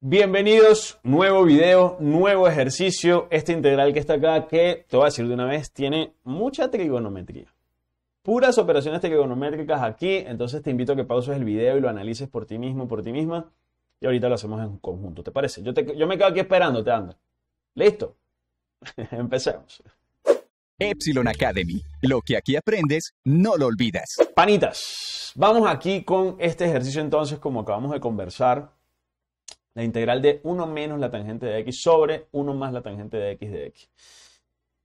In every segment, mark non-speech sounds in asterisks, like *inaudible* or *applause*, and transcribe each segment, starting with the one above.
Bienvenidos, nuevo video, nuevo ejercicio. Este integral que está acá, que te voy a decir de una vez, tiene mucha trigonometría. Puras operaciones trigonométricas aquí, entonces te invito a que pauses el video y lo analices por ti mismo, por ti misma. Y ahorita lo hacemos en conjunto, ¿te parece? Yo, me quedo aquí esperando, te ando. ¿Listo? *laughs* Empecemos. Epsilon Academy. Lo que aquí aprendes, no lo olvidas. Panitas, vamos aquí con este ejercicio entonces, como acabamos de conversar la integral de 1 menos la tangente de x sobre 1 más la tangente de x de x.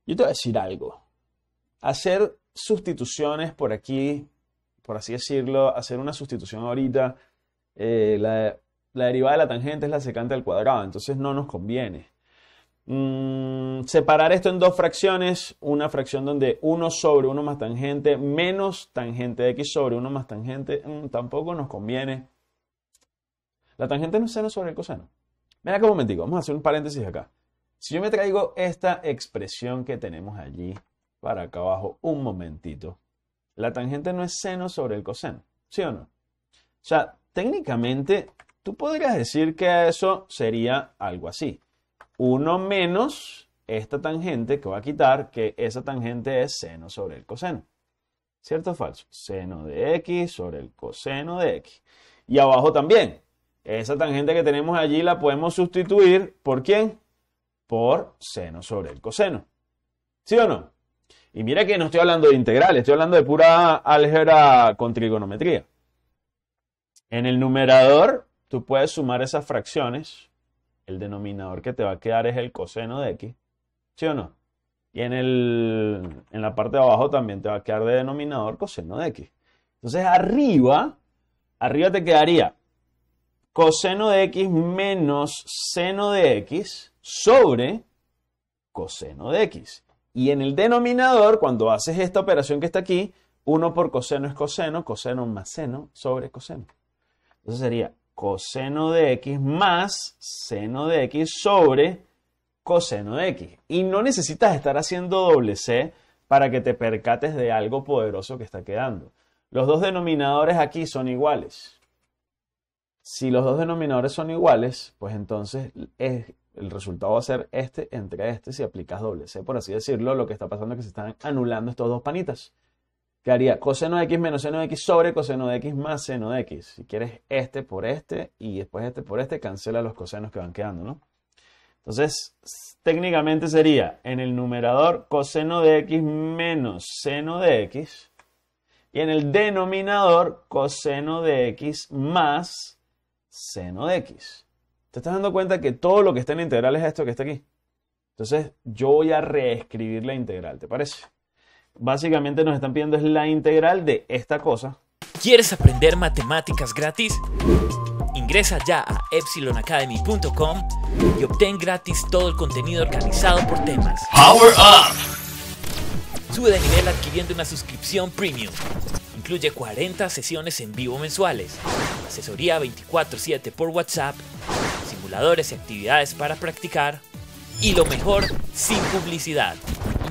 Yo te voy a decir algo. Hacer sustituciones por aquí, por así decirlo, hacer una sustitución ahorita, eh, la, derivada de la tangente es la secante al cuadrado, entonces no nos conviene. Mm, separar esto en dos fracciones, una fracción donde 1 sobre 1 más tangente menos tangente de x sobre 1 más tangente, mm, tampoco nos conviene. La tangente no es seno sobre el coseno. Mira que un momentico, vamos a hacer un paréntesis acá. Si yo me traigo esta expresión que tenemos allí para acá abajo, un momentito. La tangente no es seno sobre el coseno, ¿sí o no? O sea, técnicamente tú podrías decir que eso sería algo así. 1 menos esta tangente que va a quitar, que esa tangente es seno sobre el coseno. ¿Cierto o falso? Seno de x sobre el coseno de x. Y abajo también, esa tangente que tenemos allí la podemos sustituir por quién? Por seno sobre el coseno. ¿Sí o no? Y mira que no estoy hablando de integrales, estoy hablando de pura álgebra con trigonometría. En el numerador, tú puedes sumar esas fracciones. El denominador que te va a quedar es el coseno de x. ¿Sí o no? Y en, en la parte de abajo también te va a quedar de denominador coseno de x. Entonces arriba, arriba te quedaría coseno de x menos seno de x sobre coseno de x. Y en el denominador, cuando haces esta operación que está aquí, 1 por coseno es coseno, coseno más seno sobre coseno. Entonces sería coseno de x más seno de x sobre coseno de x. Y no necesitas estar haciendo doble c para que te percates de algo poderoso que está quedando. Los dos denominadores aquí son iguales. Si los dos denominadores son iguales, pues entonces el resultado va a ser este entre este si aplicas doble c, por así decirlo. Lo que está pasando es que se están anulando estos dos panitas. Que haría coseno de x menos seno de x sobre coseno de x más seno de x. Si quieres este por este y después este por este, cancela los cosenos que van quedando, ¿no? Entonces, técnicamente sería en el numerador coseno de x menos seno de x y en el denominador coseno de x más seno de x. ¿Te estás dando cuenta que todo lo que está en la integral es esto que está aquí? Entonces yo voy a reescribir la integral, ¿te parece? Básicamente nos están pidiendo es la integral de esta cosa. ¿Quieres aprender matemáticas gratis? Ingresa ya a epsilonacademy.com y obtén gratis todo el contenido organizado por temas. Power Up. Sube de nivel adquiriendo una suscripción premium. Incluye 40 sesiones en vivo mensuales asesoría 24/7 por WhatsApp, simuladores y actividades para practicar y lo mejor sin publicidad.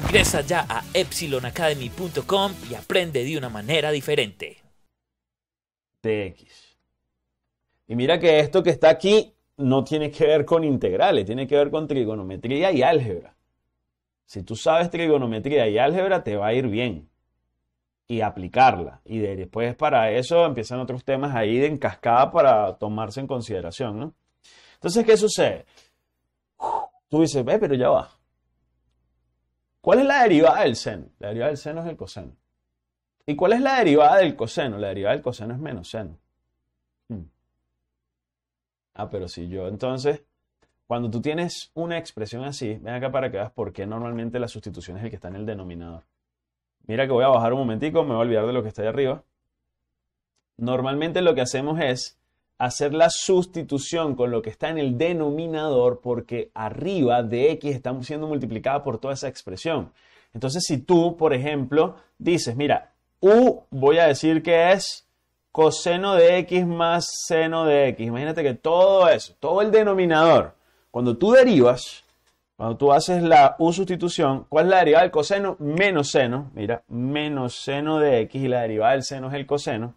Ingresa ya a epsilonacademy.com y aprende de una manera diferente. TX. Y mira que esto que está aquí no tiene que ver con integrales, tiene que ver con trigonometría y álgebra. Si tú sabes trigonometría y álgebra, te va a ir bien y aplicarla. Y después para eso empiezan otros temas ahí de encascada para tomarse en consideración, ¿no? Entonces, ¿qué sucede? tú dices, ve, pero ya va. ¿Cuál es la derivada del seno? La derivada del seno es el coseno. ¿Y cuál es la derivada del coseno? La derivada del coseno es menos seno. Hmm. Ah, pero si yo entonces, cuando tú tienes una expresión así, ven acá para que veas por qué normalmente la sustitución es el que está en el denominador. Mira que voy a bajar un momentico, me voy a olvidar de lo que está ahí arriba. Normalmente lo que hacemos es hacer la sustitución con lo que está en el denominador porque arriba de x está siendo multiplicada por toda esa expresión. Entonces, si tú, por ejemplo, dices, mira, u voy a decir que es coseno de x más seno de x. Imagínate que todo eso, todo el denominador, cuando tú derivas, cuando tú haces la U sustitución, ¿cuál es la derivada del coseno? Menos seno. Mira, menos seno de x y la derivada del seno es el coseno.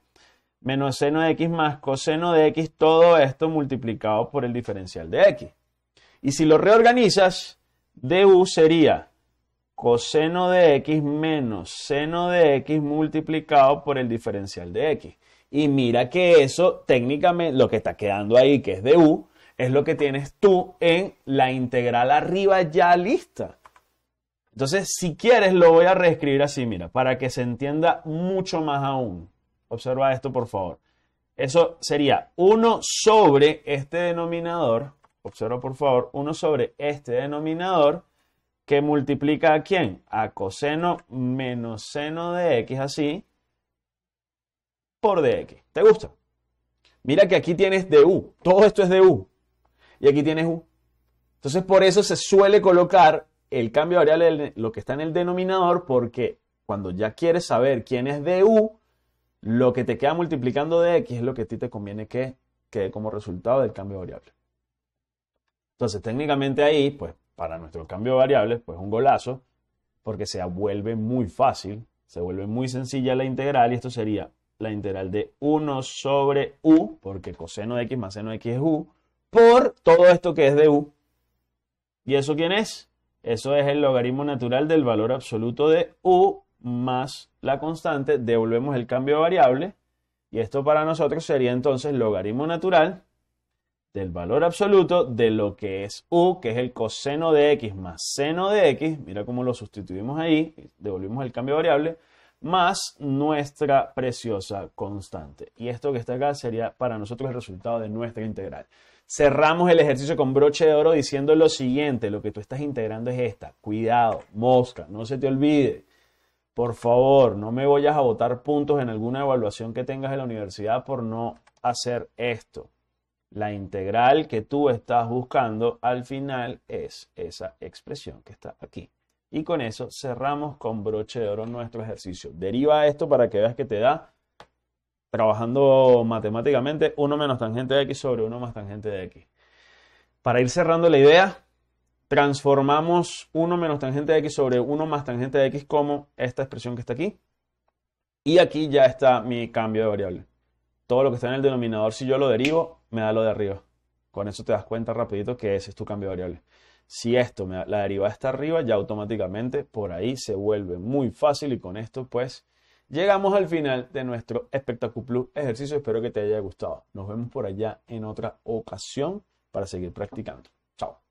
Menos seno de x más coseno de x, todo esto multiplicado por el diferencial de x. Y si lo reorganizas, du sería coseno de x menos seno de x multiplicado por el diferencial de x. Y mira que eso técnicamente, lo que está quedando ahí, que es du, es lo que tienes tú en la integral arriba ya lista. Entonces, si quieres, lo voy a reescribir así, mira, para que se entienda mucho más aún. Observa esto, por favor. Eso sería 1 sobre este denominador, observa por favor, 1 sobre este denominador que multiplica a quién? A coseno menos seno de x así por dx. ¿Te gusta? Mira que aquí tienes du, todo esto es du y aquí tienes U. Entonces por eso se suele colocar el cambio variable, lo que está en el denominador, porque cuando ya quieres saber quién es de U, lo que te queda multiplicando de X es lo que a ti te conviene que quede como resultado del cambio variable. Entonces técnicamente ahí, pues para nuestro cambio de pues un golazo, porque se vuelve muy fácil, se vuelve muy sencilla la integral y esto sería la integral de 1 sobre u, porque coseno de x más seno de x es u, por todo esto que es de u. ¿Y eso quién es? Eso es el logaritmo natural del valor absoluto de u más la constante, devolvemos el cambio de variable, y esto para nosotros sería entonces logaritmo natural del valor absoluto de lo que es u, que es el coseno de x más seno de x, mira cómo lo sustituimos ahí, devolvimos el cambio variable, más nuestra preciosa constante. Y esto que está acá sería para nosotros el resultado de nuestra integral cerramos el ejercicio con broche de oro diciendo lo siguiente, lo que tú estás integrando es esta, cuidado, mosca, no se te olvide. Por favor, no me vayas a botar puntos en alguna evaluación que tengas en la universidad por no hacer esto. La integral que tú estás buscando al final es esa expresión que está aquí. Y con eso cerramos con broche de oro nuestro ejercicio. Deriva esto para que veas que te da trabajando matemáticamente 1 menos tangente de x sobre 1 más tangente de x. Para ir cerrando la idea, transformamos 1 menos tangente de x sobre 1 más tangente de x como esta expresión que está aquí. Y aquí ya está mi cambio de variable. Todo lo que está en el denominador, si yo lo derivo, me da lo de arriba. Con eso te das cuenta rapidito que ese es tu cambio de variable. Si esto, me la derivada está arriba, ya automáticamente por ahí se vuelve muy fácil y con esto pues Llegamos al final de nuestro Plus ejercicio. Espero que te haya gustado. Nos vemos por allá en otra ocasión para seguir practicando.